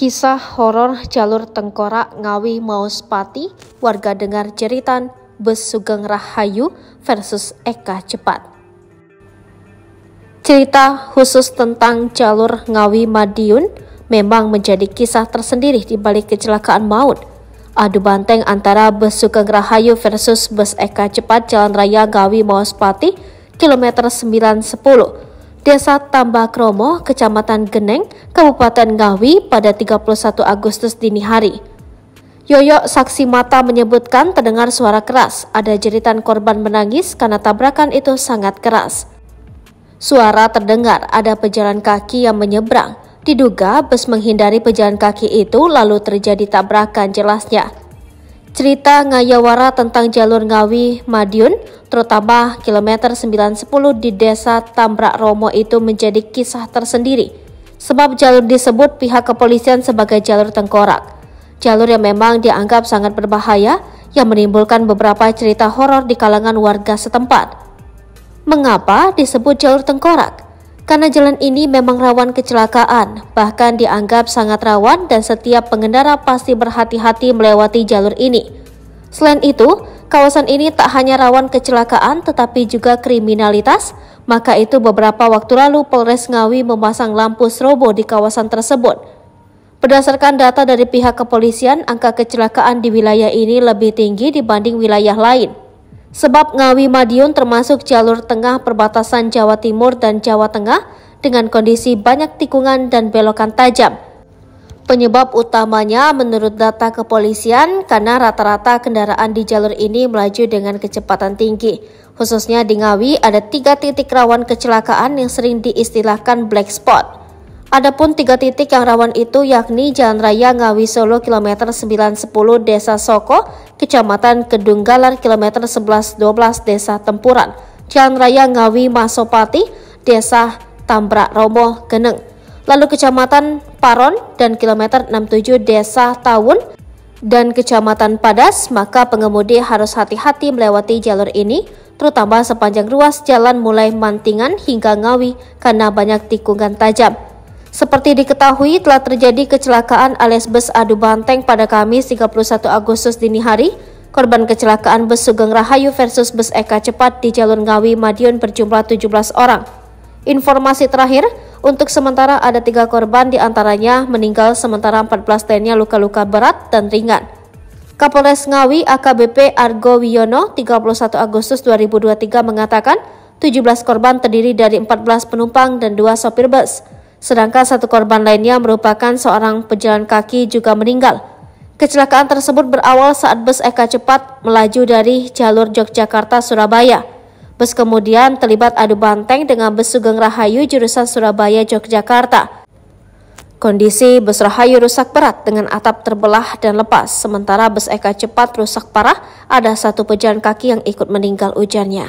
Kisah horor jalur tengkorak Ngawi Mauspati, warga dengar jeritan bus Sugeng Rahayu versus Eka Cepat. Cerita khusus tentang jalur Ngawi Madiun memang menjadi kisah tersendiri di balik kecelakaan maut. Adu banteng antara bus Sugeng Rahayu versus bes Eka Cepat Jalan Raya Ngawi Mauspati, kilometer 910 Desa Tambakromo, Kecamatan Geneng, Kabupaten Ngawi pada 31 Agustus dini hari. Yoyo saksi mata menyebutkan terdengar suara keras, ada jeritan korban menangis karena tabrakan itu sangat keras. Suara terdengar ada pejalan kaki yang menyeberang. Diduga bus menghindari pejalan kaki itu lalu terjadi tabrakan jelasnya cerita Ngayawara tentang jalur Ngawi Madiun, terutama kilometer 910 di desa Tambrak Romo itu menjadi kisah tersendiri. Sebab jalur disebut pihak kepolisian sebagai jalur tengkorak. Jalur yang memang dianggap sangat berbahaya yang menimbulkan beberapa cerita horor di kalangan warga setempat. Mengapa disebut jalur tengkorak? karena jalan ini memang rawan kecelakaan, bahkan dianggap sangat rawan dan setiap pengendara pasti berhati-hati melewati jalur ini. Selain itu, kawasan ini tak hanya rawan kecelakaan tetapi juga kriminalitas, maka itu beberapa waktu lalu Polres Ngawi memasang lampu strobo di kawasan tersebut. Berdasarkan data dari pihak kepolisian, angka kecelakaan di wilayah ini lebih tinggi dibanding wilayah lain. Sebab Ngawi Madiun termasuk jalur tengah perbatasan Jawa Timur dan Jawa Tengah dengan kondisi banyak tikungan dan belokan tajam. Penyebab utamanya menurut data kepolisian karena rata-rata kendaraan di jalur ini melaju dengan kecepatan tinggi. Khususnya di Ngawi ada tiga titik rawan kecelakaan yang sering diistilahkan black spot. Adapun tiga titik yang rawan itu yakni Jalan Raya Ngawi Solo kilometer 910 Desa Soko, Kecamatan Kedunggalan kilometer 1112 Desa Tempuran, Jalan Raya Ngawi Masopati, Desa Tambrak Romo Geneng, lalu Kecamatan Paron dan kilometer 67 Desa Tawun dan Kecamatan Padas, maka pengemudi harus hati-hati melewati jalur ini terutama sepanjang ruas jalan mulai Mantingan hingga Ngawi karena banyak tikungan tajam. Seperti diketahui telah terjadi kecelakaan alias bus adu banteng pada Kamis 31 Agustus dini hari. Korban kecelakaan bus Sugeng Rahayu versus bus Eka Cepat di Jalur Ngawi Madiun berjumlah 17 orang. Informasi terakhir, untuk sementara ada tiga korban diantaranya meninggal sementara 14 lainnya luka-luka berat dan ringan. Kapolres Ngawi AKBP Argo Wiono 31 Agustus 2023 mengatakan 17 korban terdiri dari 14 penumpang dan 2 sopir bus. Sedangkan satu korban lainnya merupakan seorang pejalan kaki juga meninggal. Kecelakaan tersebut berawal saat bus Eka Cepat melaju dari jalur Yogyakarta-Surabaya. Bus kemudian terlibat adu banteng dengan bus Sugeng Rahayu jurusan Surabaya-Yogyakarta. Kondisi bus Rahayu rusak berat dengan atap terbelah dan lepas, sementara bus Eka Cepat rusak parah, ada satu pejalan kaki yang ikut meninggal ujarnya.